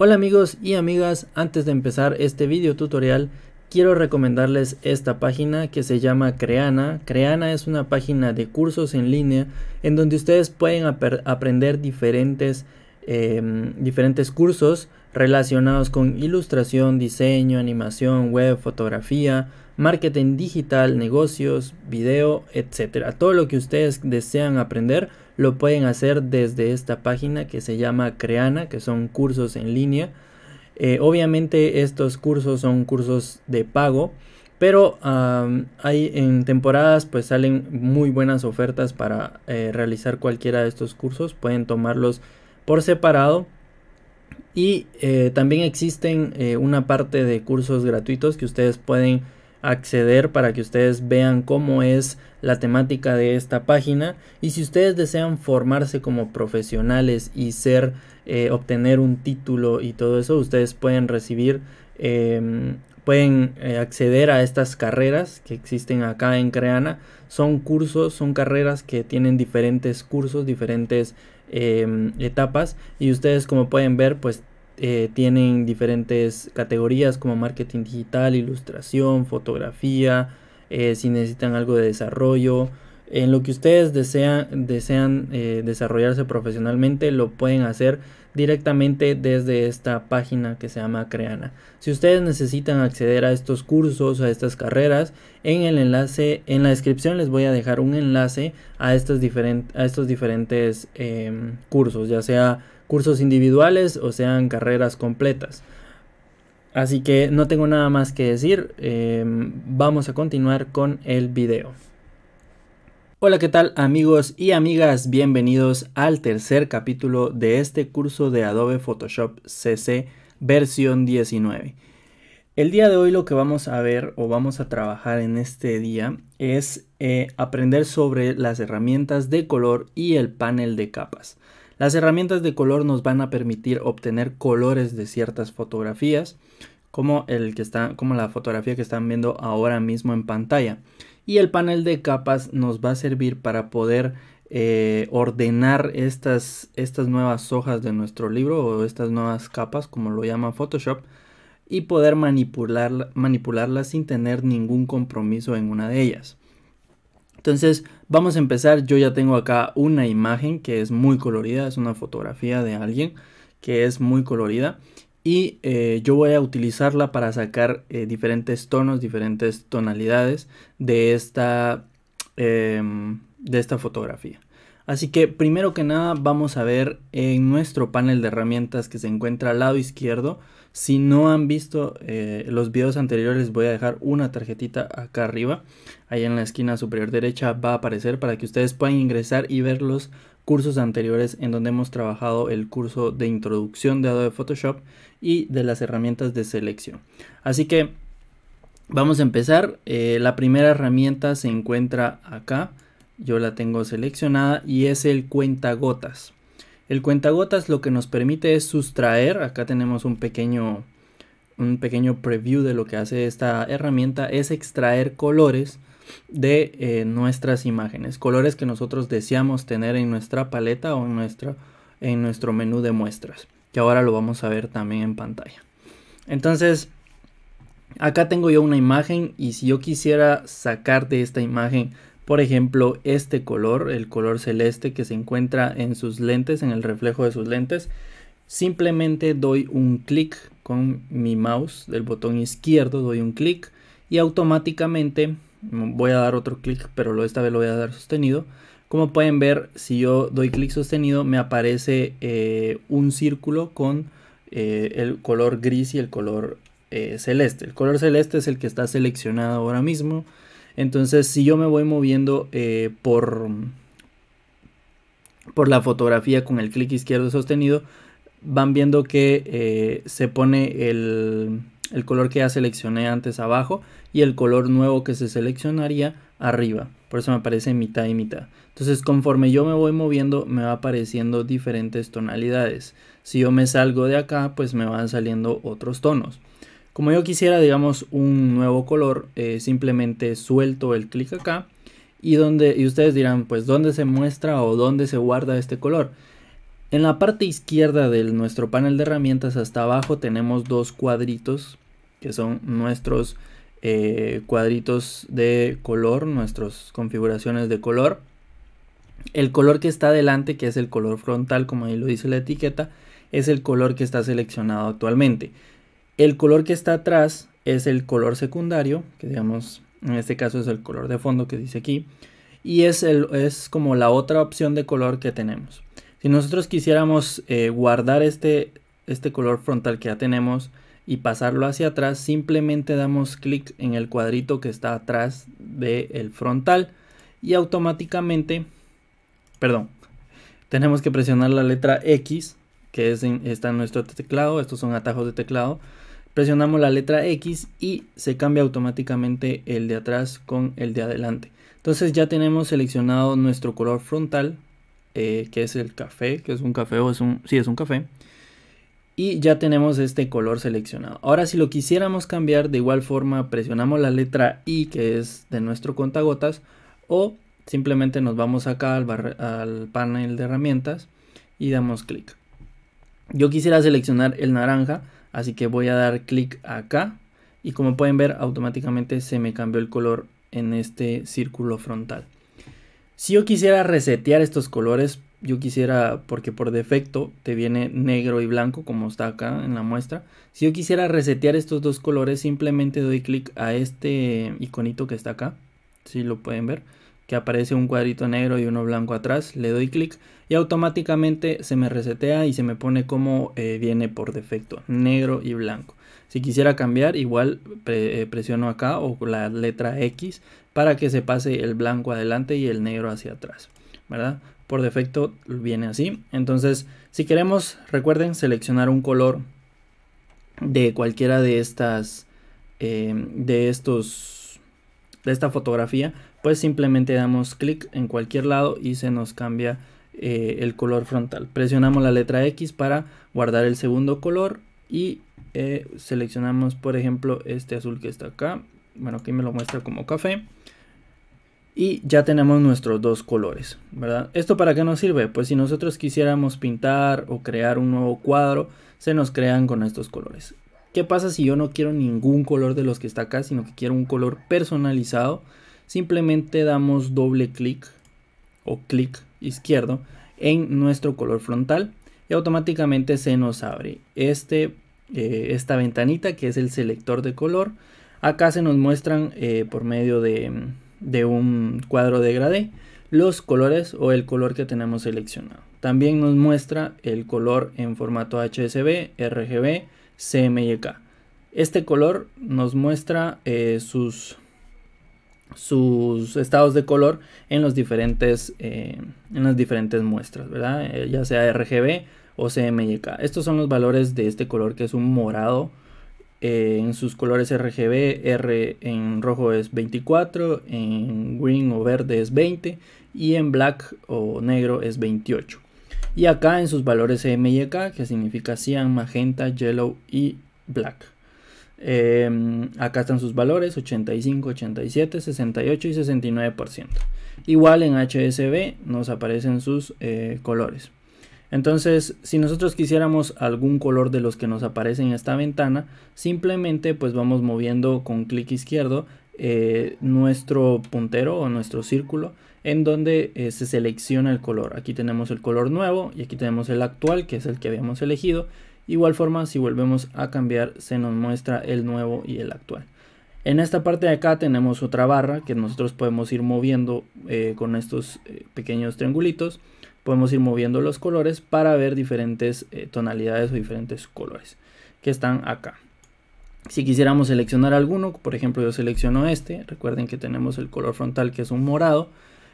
Hola amigos y amigas, antes de empezar este video tutorial quiero recomendarles esta página que se llama Creana. Creana es una página de cursos en línea en donde ustedes pueden aprender diferentes, em, diferentes cursos relacionados con ilustración, diseño, animación, web, fotografía, marketing digital, negocios, video, etcétera. Todo lo que ustedes desean aprender lo pueden hacer desde esta página que se llama Creana, que son cursos en línea. Eh, obviamente estos cursos son cursos de pago, pero hay en temporadas pues salen muy buenas ofertas para eh, realizar cualquiera de estos cursos. Pueden tomarlos por separado. Y eh, también existen una parte de cursos gratuitos que ustedes pueden acceder para que ustedes vean cómo es la temática de esta página y si ustedes desean formarse como profesionales y ser eh, obtener un título y todo eso ustedes pueden recibir em, pueden eh, acceder a estas carreras que existen acá en Creana son cursos son carreras que tienen diferentes cursos diferentes em, etapas y ustedes como pueden ver pues eh, tienen diferentes categorías como marketing digital, ilustración, fotografía, eh, si necesitan algo de desarrollo. En lo que ustedes desean, desean eh, desarrollarse profesionalmente, lo pueden hacer directamente desde esta página que se llama Creana. Si ustedes necesitan acceder a estos cursos, a estas carreras, en el enlace, en la descripción les voy a dejar un enlace a, a estos diferentes em, cursos, ya sea cursos individuales o sean carreras completas. Así que no tengo nada más que decir, em, vamos a continuar con el video. Hola, ¿qué tal amigos y amigas? Bienvenidos al tercer capítulo de este curso de Adobe Photoshop CC versión 19. El día de hoy lo que vamos a ver o vamos a trabajar en este día es eh, aprender sobre las herramientas de color y el panel de capas. Las herramientas de color nos van a permitir obtener colores de ciertas fotografías, como, el que está, como la fotografía que están viendo ahora mismo en pantalla. Y el panel de capas nos va a servir para poder eh, ordenar estas, estas nuevas hojas de nuestro libro o estas nuevas capas, como lo llama Photoshop, y poder manipularlas sin tener ningún compromiso en una de ellas. Entonces vamos a empezar, yo ya tengo acá una imagen que es muy colorida, es una fotografía de alguien que es muy colorida y eh, yo voy a utilizarla para sacar eh, diferentes tonos, diferentes tonalidades de esta, em, de esta fotografía. Así que primero que nada vamos a ver en nuestro panel de herramientas que se encuentra al lado izquierdo si no han visto eh, los videos anteriores, voy a dejar una tarjetita acá arriba. Ahí en la esquina superior derecha va a aparecer para que ustedes puedan ingresar y ver los cursos anteriores en donde hemos trabajado el curso de introducción de Adobe Photoshop y de las herramientas de selección. Así que vamos a empezar. Eh, la primera herramienta se encuentra acá. Yo la tengo seleccionada y es el cuentagotas. El cuentagotas lo que nos permite es sustraer, acá tenemos un pequeño, un pequeño preview de lo que hace esta herramienta, es extraer colores de eh, nuestras imágenes, colores que nosotros deseamos tener en nuestra paleta o en, en nuestro menú de muestras, que ahora lo vamos a ver también en pantalla. Entonces, acá tengo yo una imagen y si yo quisiera sacar de esta imagen por ejemplo, este color, el color celeste que se encuentra en sus lentes, en el reflejo de sus lentes, simplemente doy un clic con mi mouse del botón izquierdo, doy un clic y automáticamente mm, voy a dar otro clic, pero esta vez lo voy a dar sostenido. Como pueden ver, si yo doy clic sostenido, me aparece eh, un círculo con eh, el color gris y el color eh, celeste. El color celeste es el que está seleccionado ahora mismo. Entonces, si yo me voy moviendo eh, por, por la fotografía con el clic izquierdo sostenido, van viendo que eh, se pone el, el color que ya seleccioné antes abajo y el color nuevo que se seleccionaría arriba. Por eso me aparece mitad y mitad. Entonces conforme yo me voy moviendo me va apareciendo diferentes tonalidades. Si yo me salgo de acá pues me van saliendo otros tonos. Como yo quisiera, digamos, un nuevo color, eh, simplemente suelto el clic acá y, donde, ustedes dirán, pues, ¿dónde se muestra o dónde se guarda este color? En la parte izquierda de nuestro panel de herramientas hasta abajo tenemos dos cuadritos que son nuestros eh, cuadritos de color, nuestras configuraciones de color. El color que está delante, que es el color frontal, como ahí lo dice la etiqueta, es el color que está seleccionado actualmente. El color que está atrás es el color secundario, que digamos, en este caso es el color de fondo que dice aquí, y es, el, es como la otra opción de color que tenemos. Si nosotros quisiéramos eh, guardar este, este color frontal que ya tenemos y pasarlo hacia atrás, simplemente damos clic en el cuadrito que está atrás del el frontal y automáticamente, perdón, tenemos que presionar la letra X que es está en nuestro teclado, estos son atajos de teclado, presionamos la letra X y se cambia automáticamente el de atrás con el de adelante. Entonces ya tenemos seleccionado nuestro color frontal, eh, que es el café, que es un café o es un, sí, es un café. Y ya tenemos este color seleccionado. Ahora si lo quisiéramos cambiar, de igual forma presionamos la letra I que es de nuestro contagotas, o simplemente nos vamos acá al panel de herramientas y damos clic. Yo quisiera seleccionar el naranja, Así que voy a dar clic acá y como pueden ver automáticamente se me cambió el color en este círculo frontal. Si yo quisiera resetear estos colores, yo quisiera, porque por defecto te viene negro y blanco como está acá en la muestra. Si yo quisiera resetear estos dos colores, simplemente doy clic a este iconito que está acá, si lo pueden ver, que aparece un cuadrito negro y uno blanco atrás, le doy clic y automáticamente se me resetea y se me pone como eh, viene por defecto, negro y blanco. Si quisiera cambiar, igual eh, presiono acá o la letra X para que se pase el blanco adelante y el negro hacia atrás, ¿verdad? Por defecto viene así. Entonces, si queremos, recuerden, seleccionar un color de cualquiera de estas, eh, de estos, de esta fotografía, pues simplemente damos clic en cualquier lado y se nos cambia eh, el color frontal. Presionamos la letra X para guardar el segundo color y eh, seleccionamos por ejemplo este azul que está acá. Bueno, aquí me lo muestra como café. Y ya tenemos nuestros dos colores, ¿verdad? ¿Esto para qué nos sirve? Pues si nosotros quisiéramos pintar o crear un nuevo cuadro, se nos crean con estos colores. ¿Qué pasa si yo no quiero ningún color de los que está acá, sino que quiero un color personalizado? Simplemente damos doble clic o clic izquierdo en nuestro color frontal y automáticamente se nos abre este, eh, esta ventanita que es el selector de color. Acá se nos muestran eh, por medio de, un cuadro de gradé los colores o el color que tenemos seleccionado. También nos muestra el color en formato HSB, RGB, CMYK. Este color nos muestra eh, sus sus estados de color en, los eh, en las diferentes muestras, eh, ya sea RGB o CMYK. Estos son los valores de este color que es un morado. Eh, en sus colores RGB, R en rojo es 24, en green o verde es 20 y en black o negro es 28. Y acá en sus valores CMYK, que significa cian magenta, yellow y black. Em, acá están sus valores, 85, 87, 68 y 69%. Igual en HSB nos aparecen sus eh, colores. Entonces, si nosotros quisiéramos algún color de los que nos aparecen en esta ventana, simplemente pues vamos moviendo con clic izquierdo eh, nuestro puntero o nuestro círculo en donde eh, se selecciona el color. Aquí tenemos el color nuevo y aquí tenemos el actual, que es el que habíamos elegido, Igual forma, si volvemos a cambiar, se nos muestra el nuevo y el actual. En esta parte de acá tenemos otra barra que nosotros podemos ir moviendo eh, con estos eh, pequeños triangulitos. Podemos ir moviendo los colores para ver diferentes eh, tonalidades o diferentes colores que están acá. Si quisiéramos seleccionar alguno, por ejemplo yo selecciono este, recuerden que tenemos el color frontal que es un morado.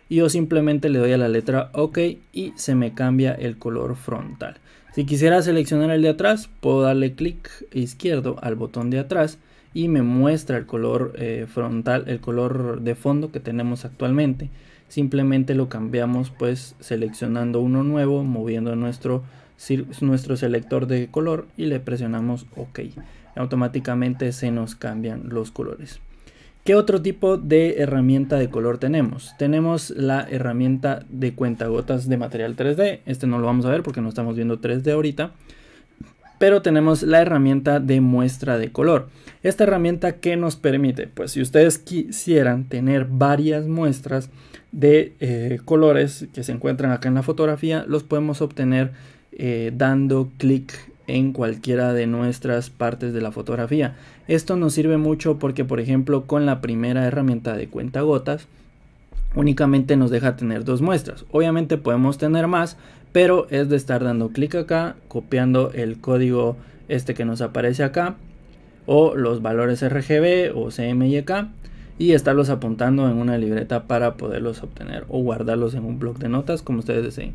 Y yo simplemente le doy a la letra OK y se me cambia el color frontal. Si quisiera seleccionar el de atrás, puedo darle clic izquierdo al botón de atrás y me muestra el color eh, frontal, el color de fondo que tenemos actualmente. Simplemente lo cambiamos pues seleccionando uno nuevo, moviendo nuestro, nuestro selector de color y le presionamos OK. Automáticamente se nos cambian los colores. ¿Qué otro tipo de herramienta de color tenemos? Tenemos la herramienta de cuentagotas de material 3D. Este no lo vamos a ver porque no estamos viendo 3D ahorita. Pero tenemos la herramienta de muestra de color. Esta herramienta que nos permite, pues si ustedes quisieran tener varias muestras de eh, colores que se encuentran acá en la fotografía, los podemos obtener eh, dando clic en cualquiera de nuestras partes de la fotografía. Esto nos sirve mucho porque, por ejemplo, con la primera herramienta de cuenta gotas únicamente nos deja tener dos muestras. Obviamente podemos tener más, pero es de estar dando clic acá, copiando el código este que nos aparece acá, o los valores RGB o CMYK, y estarlos apuntando en una libreta para poderlos obtener o guardarlos en un bloc de notas como ustedes deseen.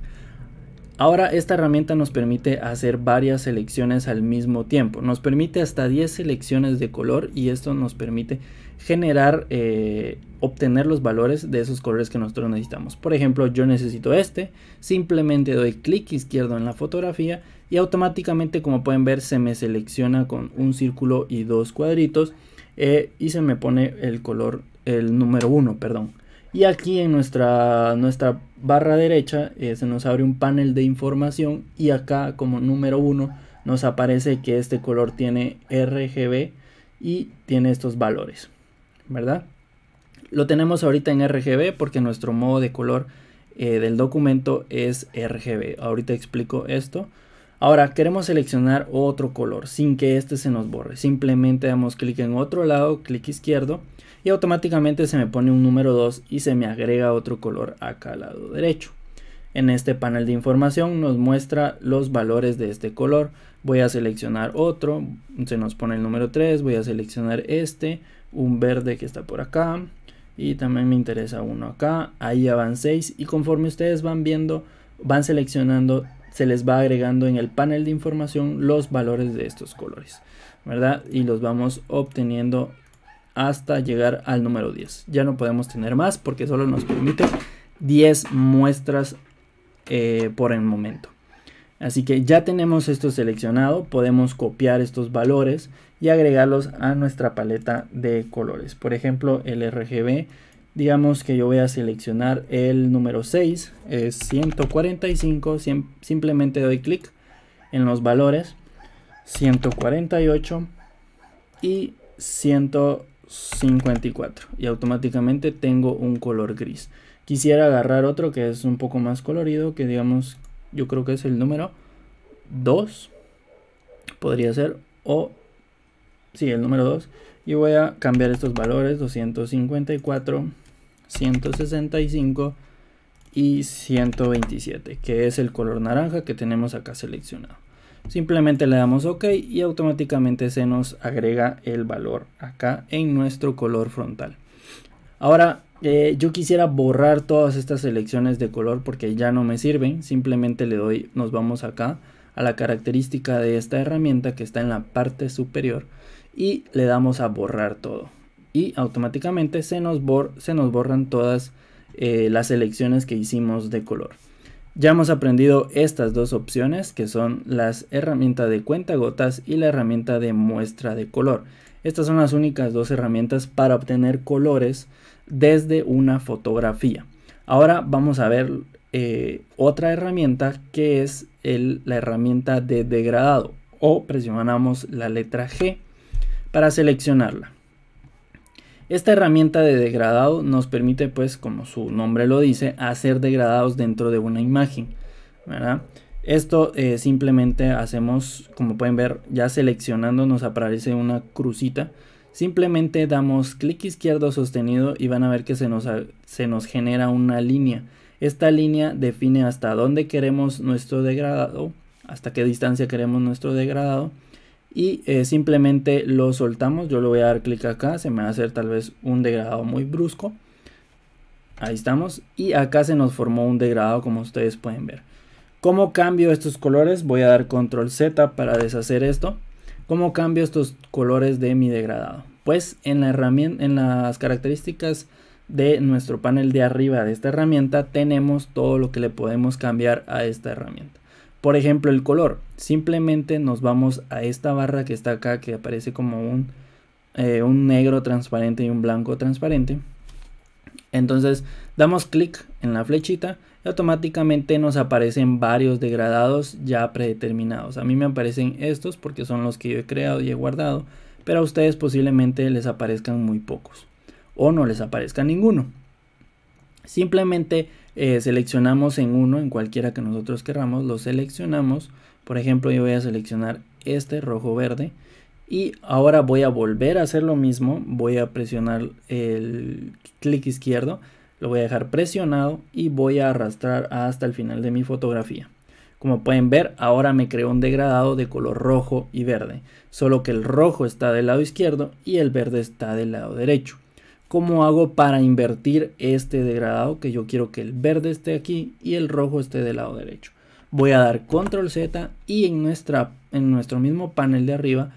Ahora esta herramienta nos permite hacer varias selecciones al mismo tiempo. Nos permite hasta 10 selecciones de color y esto nos permite generar, eh, obtener los valores de esos colores que nosotros necesitamos. Por ejemplo, yo necesito este, simplemente doy clic izquierdo en la fotografía y automáticamente como pueden ver se me selecciona con un círculo y dos cuadritos eh, y se me pone el color, el número 1, perdón. Y aquí en nuestra, nuestra barra derecha eh, se nos abre un panel de información y acá como número 1 nos aparece que este color tiene RGB y tiene estos valores, ¿verdad? Lo tenemos ahorita en RGB porque nuestro modo de color eh, del documento es RGB. Ahorita explico esto. Ahora queremos seleccionar otro color sin que este se nos borre. Simplemente damos clic en otro lado, clic izquierdo y automáticamente se me pone un número 2 y se me agrega otro color acá al lado derecho. En este panel de información nos muestra los valores de este color. Voy a seleccionar otro, se nos pone el número 3, voy a seleccionar este, un verde que está por acá y también me interesa uno acá. Ahí ya van 6 y conforme ustedes van viendo, van seleccionando, se les va agregando en el panel de información los valores de estos colores, ¿verdad? Y los vamos obteniendo hasta llegar al número 10. Ya no podemos tener más porque solo nos permite 10 muestras eh, por el momento. Así que ya tenemos esto seleccionado, podemos copiar estos valores y agregarlos a nuestra paleta de colores. Por ejemplo, el RGB, digamos que yo voy a seleccionar el número 6, es 145, simplemente doy clic en los valores, 148 y 100 54 y automáticamente tengo un color gris. Quisiera agarrar otro que es un poco más colorido, que digamos yo creo que es el número 2, podría ser, o sí, el número 2. Y voy a cambiar estos valores, 254, 165 y 127, que es el color naranja que tenemos acá seleccionado. Simplemente le damos OK y automáticamente se nos agrega el valor acá en nuestro color frontal. Ahora eh, yo quisiera borrar todas estas selecciones de color porque ya no me sirven. Simplemente le doy, nos vamos acá a la característica de esta herramienta que está en la parte superior y le damos a borrar todo. Y automáticamente se nos, borran todas eh, las selecciones que hicimos de color. Ya hemos aprendido estas dos opciones que son las herramientas de cuenta gotas y la herramienta de muestra de color. Estas son las únicas dos herramientas para obtener colores desde una fotografía. Ahora vamos a ver eh, otra herramienta que es la herramienta de degradado o presionamos la letra G para seleccionarla. Esta herramienta de degradado nos permite, pues, como su nombre lo dice, hacer degradados dentro de una imagen, Esto eh, simplemente hacemos, como pueden ver, ya seleccionando nos aparece una crucita. Simplemente damos clic izquierdo sostenido y van a ver que se nos, se nos genera una línea. Esta línea define hasta dónde queremos nuestro degradado, hasta qué distancia queremos nuestro degradado y eh, simplemente lo soltamos. Yo le voy a dar clic acá, se me va a hacer tal vez un degradado muy brusco. Ahí estamos y acá se nos formó un degradado como ustedes pueden ver. ¿Cómo cambio estos colores? Voy a dar control Z para deshacer esto. ¿Cómo cambio estos colores de mi degradado? Pues en, la herramienta, en las características de nuestro panel de arriba de esta herramienta tenemos todo lo que le podemos cambiar a esta herramienta. Por ejemplo, el color. Simplemente nos vamos a esta barra que está acá, que aparece como un, eh, un negro transparente y un blanco transparente. Entonces damos clic en la flechita y automáticamente nos aparecen varios degradados ya predeterminados. A mí me aparecen estos porque son los que yo he creado y he guardado, pero a ustedes posiblemente les aparezcan muy pocos o no les aparezca ninguno. Simplemente eh, seleccionamos en uno, en cualquiera que nosotros queramos, lo seleccionamos. Por ejemplo, yo voy a seleccionar este rojo-verde. Y ahora voy a volver a hacer lo mismo. Voy a presionar el clic izquierdo. Lo voy a dejar presionado y voy a arrastrar hasta el final de mi fotografía. Como pueden ver, ahora me creó un degradado de color rojo y verde. Solo que el rojo está del lado izquierdo y el verde está del lado derecho. ¿Cómo hago para invertir este degradado que yo quiero que el verde esté aquí y el rojo esté del lado derecho? Voy a dar control Z y en, nuestra, en nuestro mismo panel de arriba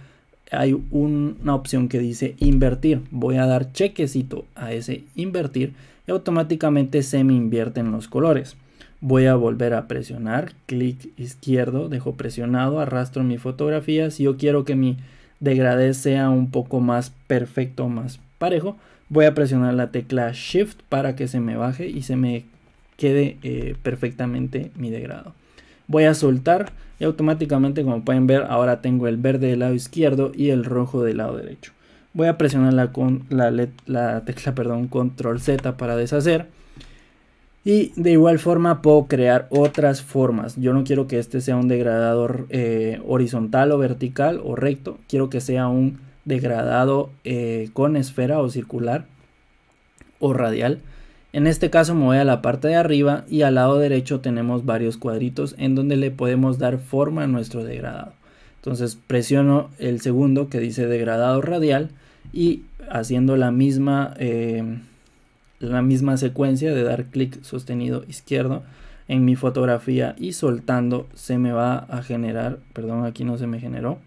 hay una opción que dice invertir. Voy a dar chequecito a ese invertir y automáticamente se me invierten los colores. Voy a volver a presionar, clic izquierdo, dejo presionado, arrastro mi fotografía. Si yo quiero que mi degradé sea un poco más perfecto, más parejo, voy a presionar la tecla Shift para que se me baje y se me quede eh, perfectamente mi degrado. Voy a soltar y automáticamente como pueden ver ahora tengo el verde del lado izquierdo y el rojo del lado derecho. Voy a presionar la, con, la, tecla perdón, Control Z para deshacer. Y de igual forma puedo crear otras formas. Yo no quiero que este sea un degradador eh, horizontal o vertical o recto. Quiero que sea un degradado eh, con esfera o circular o radial. En este caso me voy a la parte de arriba y al lado derecho tenemos varios cuadritos en donde le podemos dar forma a nuestro degradado. Entonces presiono el segundo que dice degradado radial y haciendo la misma, eh, la misma secuencia de dar clic sostenido izquierdo en mi fotografía y soltando se me va a generar, perdón aquí no se me generó,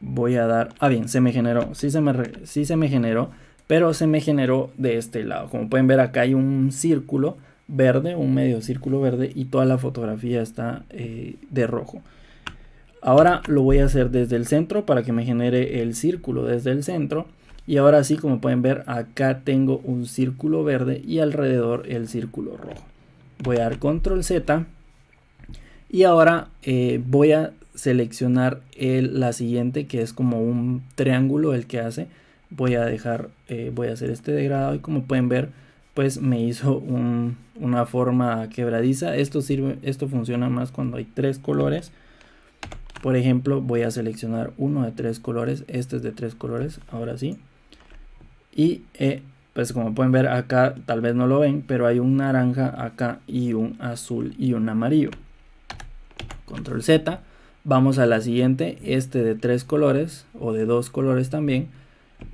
voy a dar, ah bien, se me generó, sí se me, se me generó, pero se me generó de este lado. Como pueden ver acá hay un círculo verde, un medio círculo verde y toda la fotografía está eh, de rojo. Ahora lo voy a hacer desde el centro para que me genere el círculo desde el centro. Y ahora sí, como pueden ver, acá tengo un círculo verde y alrededor el círculo rojo. Voy a dar control Z. Y ahora eh, voy a seleccionar el, la siguiente que es como un triángulo el que hace voy a dejar eh, voy a hacer este degradado y como pueden ver pues me hizo una forma quebradiza esto sirve esto funciona más cuando hay tres colores por ejemplo voy a seleccionar uno de tres colores este es de tres colores ahora sí y eh, pues como pueden ver acá tal vez no lo ven pero hay un naranja acá y un azul y un amarillo control z Vamos a la siguiente, este de tres colores o de dos colores también.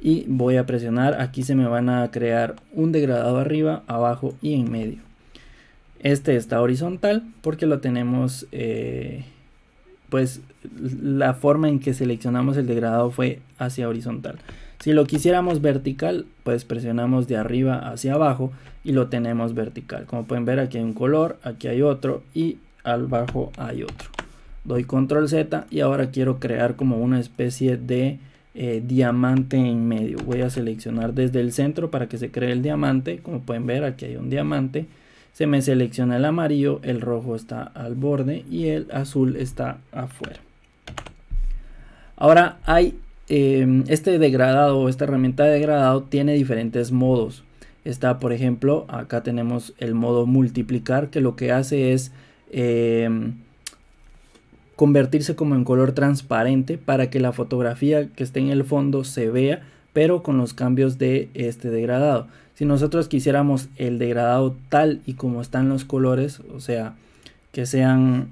Y voy a presionar, aquí se me van a crear un degradado arriba, abajo y en medio. Este está horizontal porque lo tenemos, eh, pues la forma en que seleccionamos el degradado fue hacia horizontal. Si lo quisiéramos vertical, pues presionamos de arriba hacia abajo y lo tenemos vertical. Como pueden ver, aquí hay un color, aquí hay otro y al bajo hay otro doy control Z y ahora quiero crear como una especie de eh, diamante en medio. Voy a seleccionar desde el centro para que se cree el diamante. Como pueden ver aquí hay un diamante. Se me selecciona el amarillo, el rojo está al borde y el azul está afuera. Ahora hay em, este degradado esta herramienta de degradado tiene diferentes modos. Está por ejemplo acá tenemos el modo multiplicar que lo que hace es... Em, convertirse como en color transparente para que la fotografía que esté en el fondo se vea, pero con los cambios de este degradado. Si nosotros quisiéramos el degradado tal y como están los colores, o sea, que sean,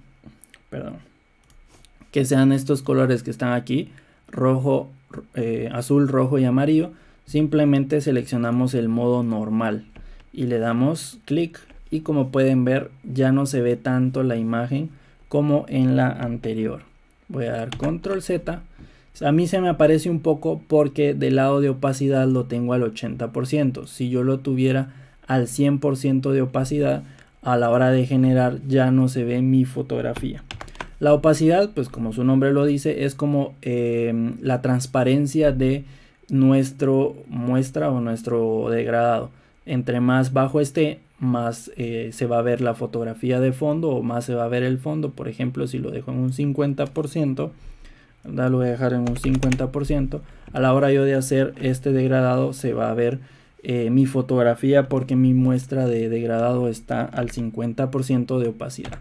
que sean estos colores que están aquí, rojo, eh, azul, rojo y amarillo, simplemente seleccionamos el modo normal y le damos clic y como pueden ver ya no se ve tanto la imagen como en la anterior. Voy a dar control Z. A mí se me aparece un poco porque del lado de opacidad lo tengo al 80%. Si yo lo tuviera al 100% de opacidad, a la hora de generar ya no se ve mi fotografía. La opacidad, pues como su nombre lo dice, es como em, la transparencia de nuestro muestra o nuestro degradado. Entre más bajo esté, más eh, se va a ver la fotografía de fondo o más se va a ver el fondo. Por ejemplo, si lo dejo en un 50%, lo voy a dejar en un 50%. A la hora yo de hacer este degradado se va a ver eh, mi fotografía porque mi muestra de degradado está al 50% de opacidad.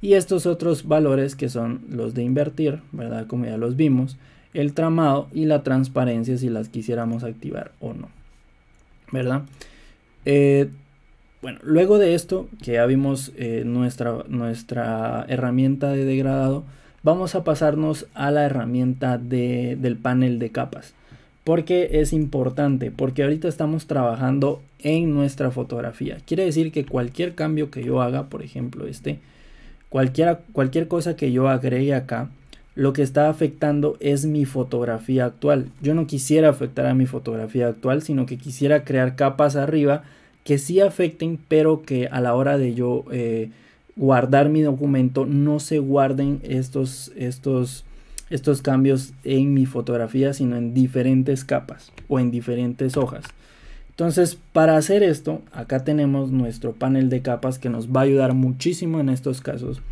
Y estos otros valores que son los de invertir, ¿verdad? Como ya los vimos, el tramado y la transparencia si las quisiéramos activar o no, ¿verdad? Eh, bueno, luego de esto, que ya vimos eh, nuestra, nuestra herramienta de degradado, vamos a pasarnos a la herramienta de, del panel de capas. Porque es importante, porque ahorita estamos trabajando en nuestra fotografía. Quiere decir que cualquier cambio que yo haga, por ejemplo este, cualquier cosa que yo agregue acá, lo que está afectando es mi fotografía actual. Yo no quisiera afectar a mi fotografía actual, sino que quisiera crear capas arriba que sí afecten, pero que a la hora de yo eh, guardar mi documento no se guarden estos, estos, estos cambios en mi fotografía, sino en diferentes capas o en diferentes hojas. Entonces, para hacer esto, acá tenemos nuestro panel de capas que nos va a ayudar muchísimo en estos casos.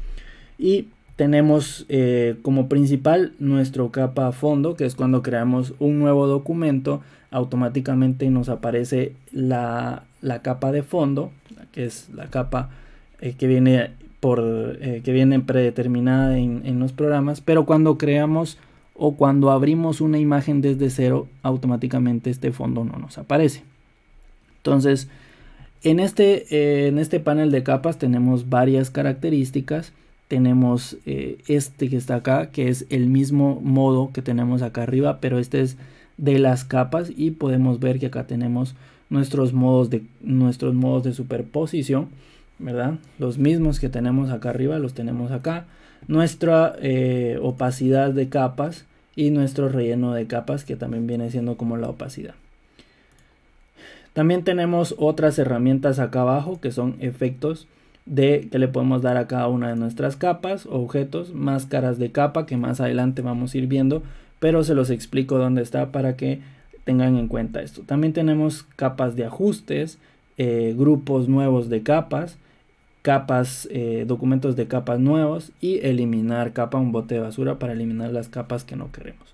Y tenemos eh, como principal nuestro capa fondo, que es cuando creamos un nuevo documento, automáticamente nos aparece la, la capa de fondo, que es la capa eh, que viene por eh, que viene predeterminada en, los programas, pero cuando creamos o cuando abrimos una imagen desde cero, automáticamente este fondo no nos aparece. Entonces, en este, eh, en este panel de capas tenemos varias características. Tenemos este que está acá, que es el mismo modo que tenemos acá arriba, pero este es de las capas y podemos ver que acá tenemos nuestros modos de, nuestros modos de superposición, ¿verdad? Los mismos que tenemos acá arriba, los tenemos acá. Nuestra eh, opacidad de capas y nuestro relleno de capas que también viene siendo como la opacidad. También tenemos otras herramientas acá abajo que son efectos de que le podemos dar a cada una de nuestras capas, objetos, máscaras de capa que más adelante vamos a ir viendo, pero se los explico dónde está para que tengan en cuenta esto. También tenemos capas de ajustes, eh, grupos nuevos de capas, capas, eh, documentos de capas nuevos y eliminar capa, un bote de basura para eliminar las capas que no queremos.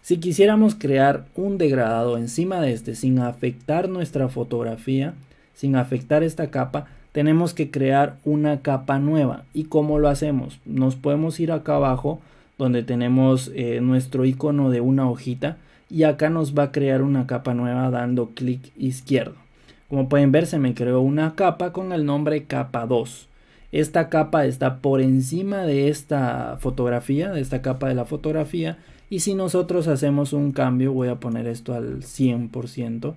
Si quisiéramos crear un degradado encima de este sin afectar nuestra fotografía, sin afectar esta capa, tenemos que crear una capa nueva. ¿Y cómo lo hacemos? Nos podemos ir acá abajo donde tenemos eh, nuestro icono de una hojita y acá nos va a crear una capa nueva dando clic izquierdo. Como pueden ver se me creó una capa con el nombre capa 2. Esta capa está por encima de esta fotografía, de esta capa de la fotografía y si nosotros hacemos un cambio voy a poner esto al 100%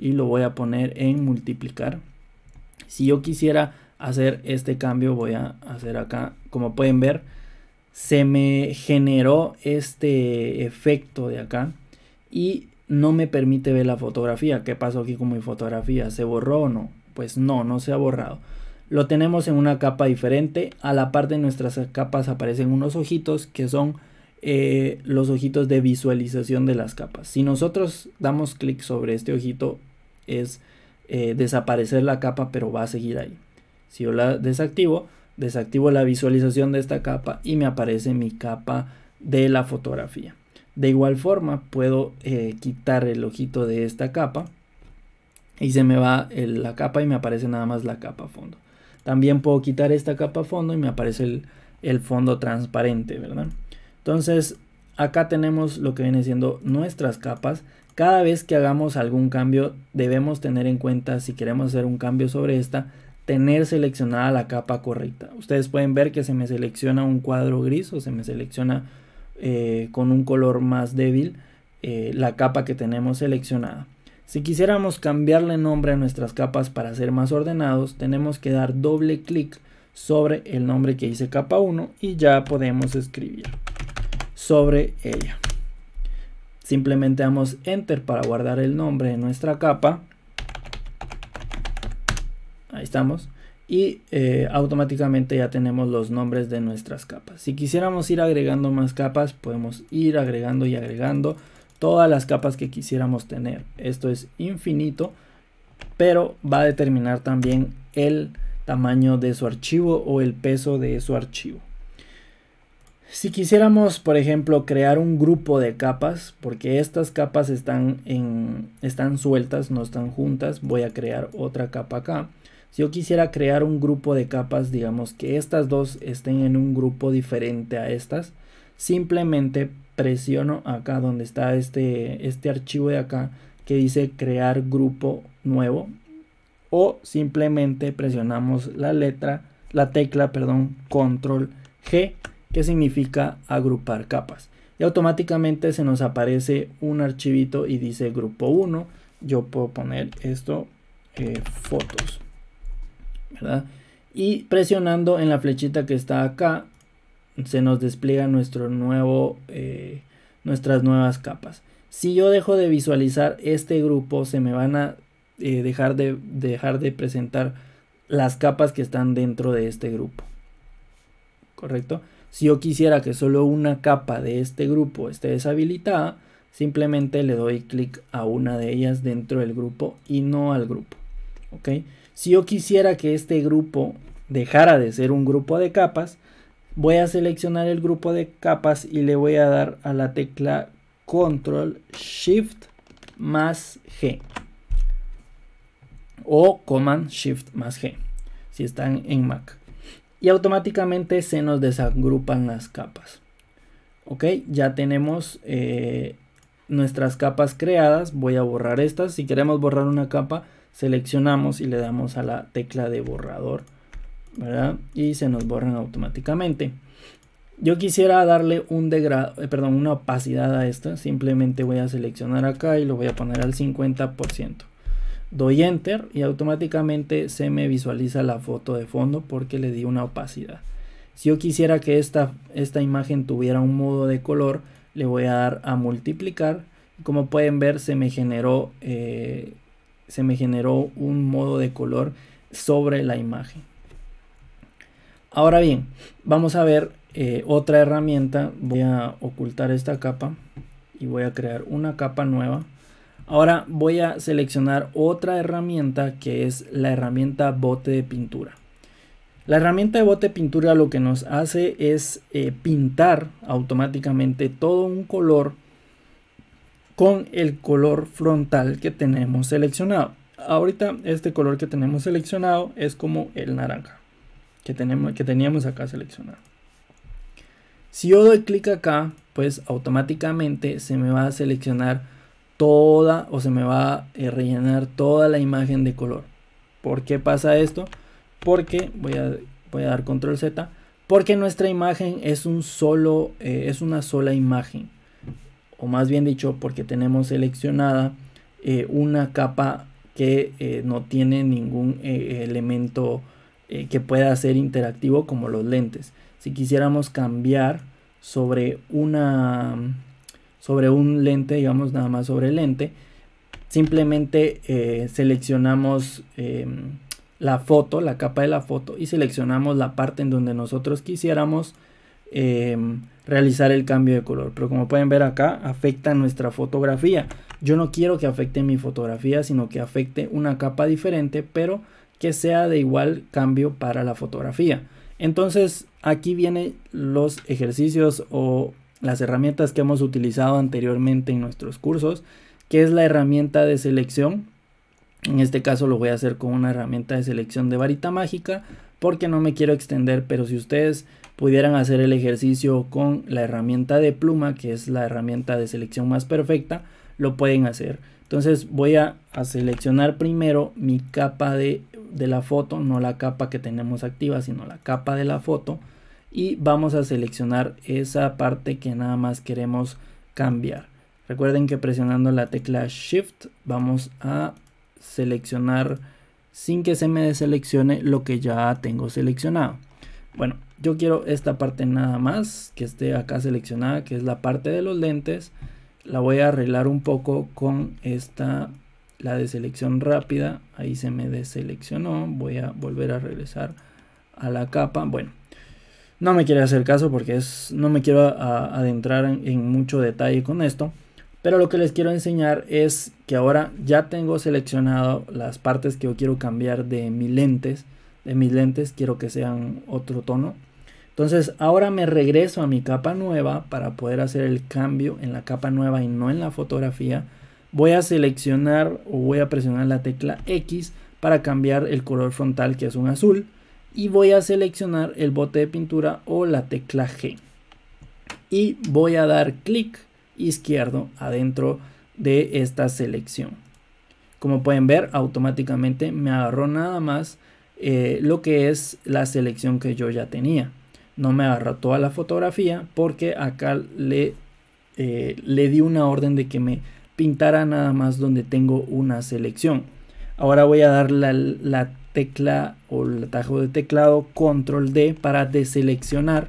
y lo voy a poner en multiplicar. Si yo quisiera hacer este cambio voy a hacer acá, como pueden ver, se me generó este efecto de acá y no me permite ver la fotografía. ¿Qué pasó aquí con mi fotografía? ¿Se borró o no? Pues no, no se ha borrado. Lo tenemos en una capa diferente. A la par de nuestras capas aparecen unos ojitos que son eh, los ojitos de visualización de las capas. Si nosotros damos clic sobre este ojito es eh, desaparecer la capa pero va a seguir ahí. Si yo la desactivo, desactivo la visualización de esta capa y me aparece mi capa de la fotografía. De igual forma puedo eh, quitar el ojito de esta capa y se me va la capa y me aparece nada más la capa fondo. También puedo quitar esta capa fondo y me aparece el, el fondo transparente, ¿verdad? Entonces acá tenemos lo que viene siendo nuestras capas. Cada vez que hagamos algún cambio debemos tener en cuenta si queremos hacer un cambio sobre esta, tener seleccionada la capa correcta. Ustedes pueden ver que se me selecciona un cuadro gris o se me selecciona eh, con un color más débil eh, la capa que tenemos seleccionada. Si quisiéramos cambiarle nombre a nuestras capas para ser más ordenados, tenemos que dar doble clic sobre el nombre que hice capa 1 y ya podemos escribir sobre ella. Simplemente damos enter para guardar el nombre de nuestra capa. Ahí estamos y eh, automáticamente ya tenemos los nombres de nuestras capas. Si quisiéramos ir agregando más capas, podemos ir agregando y agregando todas las capas que quisiéramos tener. Esto es infinito, pero va a determinar también el tamaño de su archivo o el peso de su archivo. Si quisiéramos, por ejemplo, crear un grupo de capas, porque estas capas están, en, están sueltas, no están juntas, voy a crear otra capa acá si yo quisiera crear un grupo de capas, digamos que estas dos estén en un grupo diferente a estas, simplemente presiono acá donde está este, este archivo de acá que dice crear grupo nuevo o simplemente presionamos la letra, la tecla, perdón, control G que significa agrupar capas y automáticamente se nos aparece un archivito y dice grupo 1 yo puedo poner esto eh, fotos y presionando en la flechita que está acá, se nos despliega nuestro nuevo, eh, nuestras nuevas capas. Si yo dejo de visualizar este grupo, se me van a eh, dejar, de, dejar de presentar las capas que están dentro de este grupo. ¿Correcto? Si yo quisiera que solo una capa de este grupo esté deshabilitada, simplemente le doy clic a una de ellas dentro del grupo y no al grupo. ¿Ok? Si yo quisiera que este grupo dejara de ser un grupo de capas, voy a seleccionar el grupo de capas y le voy a dar a la tecla Control Shift más G o Command Shift más G si están en Mac y automáticamente se nos desagrupan las capas ok ya tenemos eh, nuestras capas creadas. Voy a borrar estas. Si queremos borrar una capa, seleccionamos y le damos a la tecla de borrador. Y se nos borran automáticamente. Yo quisiera darle un degrado, eh, perdón, una opacidad a esta. Simplemente voy a seleccionar acá y lo voy a poner al 50%. Doy enter y automáticamente se me visualiza la foto de fondo porque le di una opacidad. Si yo quisiera que esta, esta imagen tuviera un modo de color, le voy a dar a multiplicar. Como pueden ver se me generó, eh, se me generó un modo de color sobre la imagen. Ahora bien, vamos a ver eh, otra herramienta. Voy a ocultar esta capa y voy a crear una capa nueva. Ahora voy a seleccionar otra herramienta que es la herramienta bote de pintura. La herramienta de bote pintura lo que nos hace es eh, pintar automáticamente todo un color con el color frontal que tenemos seleccionado. Ahorita este color que tenemos seleccionado es como el naranja que, tenemos, que teníamos acá seleccionado. Si yo doy clic acá, pues automáticamente se me va a seleccionar toda o se me va a eh, rellenar toda la imagen de color. ¿Por qué pasa esto? porque voy a, voy a dar control Z, porque nuestra imagen es un solo, eh, es una sola imagen, o más bien dicho, porque tenemos seleccionada eh, una capa que eh, no tiene ningún elemento que pueda ser interactivo como los lentes. Si quisiéramos cambiar sobre una sobre un lente, digamos nada más sobre el lente, simplemente seleccionamos em, la foto, la capa de la foto y seleccionamos la parte en donde nosotros quisiéramos em, realizar el cambio de color. Pero como pueden ver acá, afecta nuestra fotografía. Yo no quiero que afecte mi fotografía, sino que afecte una capa diferente, pero que sea de igual cambio para la fotografía. Entonces aquí vienen los ejercicios o las herramientas que hemos utilizado anteriormente en nuestros cursos, que es la herramienta de selección en este caso lo voy a hacer con una herramienta de selección de varita mágica porque no me quiero extender, pero si ustedes pudieran hacer el ejercicio con la herramienta de pluma, que es la herramienta de selección más perfecta, lo pueden hacer. Entonces voy a, seleccionar primero mi capa de, de la foto, no la capa que tenemos activa, sino la capa de la foto. Y vamos a seleccionar esa parte que nada más queremos cambiar. Recuerden que presionando la tecla Shift vamos a seleccionar sin que se me deseleccione lo que ya tengo seleccionado. Bueno, yo quiero esta parte nada más que esté acá seleccionada, que es la parte de los lentes. La voy a arreglar un poco con esta, la de selección rápida. Ahí se me deseleccionó. Voy a volver a regresar a la capa. Bueno, no me quiere hacer caso porque es, no me quiero adentrar en mucho detalle con esto. Pero lo que les quiero enseñar es que ahora ya tengo seleccionado las partes que yo quiero cambiar de mis lentes. De mis lentes quiero que sean otro tono. Entonces ahora me regreso a mi capa nueva para poder hacer el cambio en la capa nueva y no en la fotografía. Voy a seleccionar o voy a presionar la tecla X para cambiar el color frontal que es un azul. Y voy a seleccionar el bote de pintura o la tecla G. Y voy a dar clic izquierdo adentro de esta selección. Como pueden ver, automáticamente me agarró nada más eh, lo que es la selección que yo ya tenía. No me agarró toda la fotografía porque acá le, eh, le di una orden de que me pintara nada más donde tengo una selección. Ahora voy a dar la, la tecla o el atajo de teclado control D para deseleccionar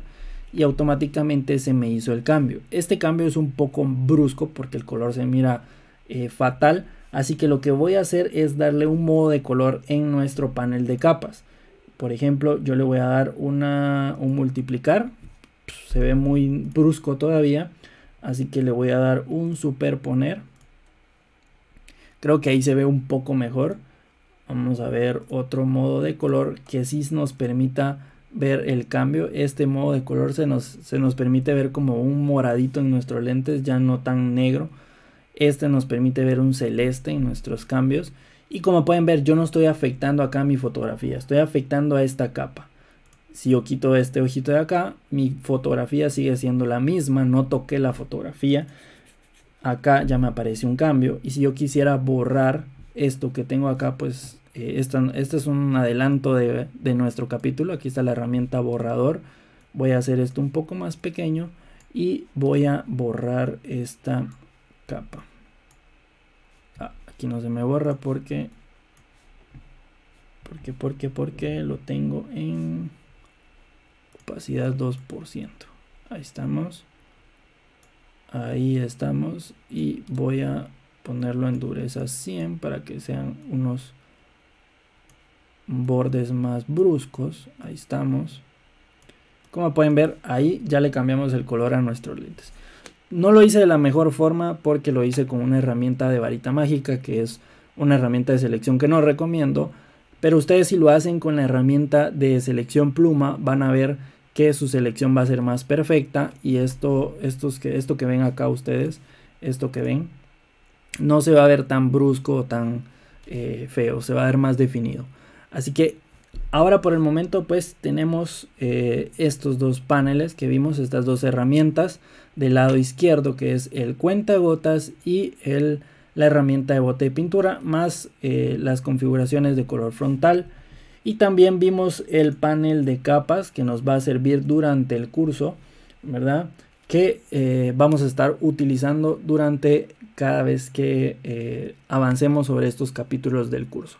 y automáticamente se me hizo el cambio. Este cambio es un poco brusco porque el color se mira eh, fatal, así que lo que voy a hacer es darle un modo de color en nuestro panel de capas. Por ejemplo, yo le voy a dar un multiplicar, se ve muy brusco todavía, así que le voy a dar un superponer. Creo que ahí se ve un poco mejor. Vamos a ver otro modo de color que sí nos permita ver el cambio. Este modo de color se nos, se nos permite ver como un moradito en nuestros lentes, ya no tan negro. Este nos permite ver un celeste en nuestros cambios. Y como pueden ver, yo no estoy afectando acá mi fotografía, estoy afectando a esta capa. Si yo quito este ojito de acá, mi fotografía sigue siendo la misma, no toqué la fotografía. Acá ya me aparece un cambio. Y si yo quisiera borrar esto que tengo acá, pues eh, este es un adelanto de, nuestro capítulo. Aquí está la herramienta borrador. Voy a hacer esto un poco más pequeño y voy a borrar esta capa. Ah, aquí no se me borra porque... Porque, porque, porque lo tengo en opacidad 2%. Ahí estamos. Ahí estamos. Y voy a ponerlo en dureza 100 para que sean unos bordes más bruscos. Ahí estamos. Como pueden ver, ahí ya le cambiamos el color a nuestros lentes. No lo hice de la mejor forma porque lo hice con una herramienta de varita mágica, que es una herramienta de selección que no recomiendo. Pero ustedes si lo hacen con la herramienta de selección pluma, van a ver que su selección va a ser más perfecta. Y esto, que, esto que ven acá ustedes, esto que ven, no se va a ver tan brusco o tan eh, feo, se va a ver más definido. Así que ahora por el momento pues tenemos eh, estos dos paneles que vimos, estas dos herramientas del lado izquierdo que es el cuenta de y el, la herramienta de bote de pintura más eh, las configuraciones de color frontal. Y también vimos el panel de capas que nos va a servir durante el curso, ¿verdad? Que eh, vamos a estar utilizando durante cada vez que avancemos sobre estos capítulos del curso.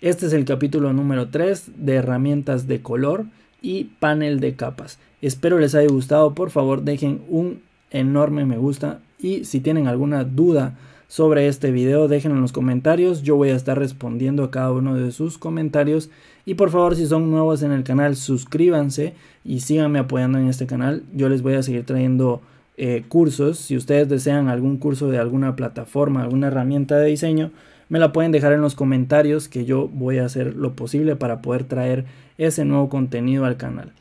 Este es el capítulo número 3 de herramientas de color y panel de capas. Espero les haya gustado, por favor dejen un enorme me gusta y si tienen alguna duda sobre este video dejen en los comentarios, yo voy a estar respondiendo a cada uno de sus comentarios y por favor si son nuevos en el canal suscríbanse y síganme apoyando en este canal, yo les voy a seguir trayendo eh, cursos, si ustedes desean algún curso de alguna plataforma, alguna herramienta de diseño, me la pueden dejar en los comentarios que yo voy a hacer lo posible para poder traer ese nuevo contenido al canal.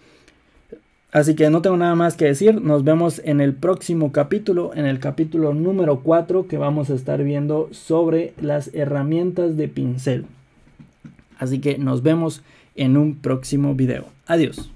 Así que no tengo nada más que decir, nos vemos en el próximo capítulo, en el capítulo número 4 que vamos a estar viendo sobre las herramientas de pincel. Así que nos vemos en un próximo video. Adiós.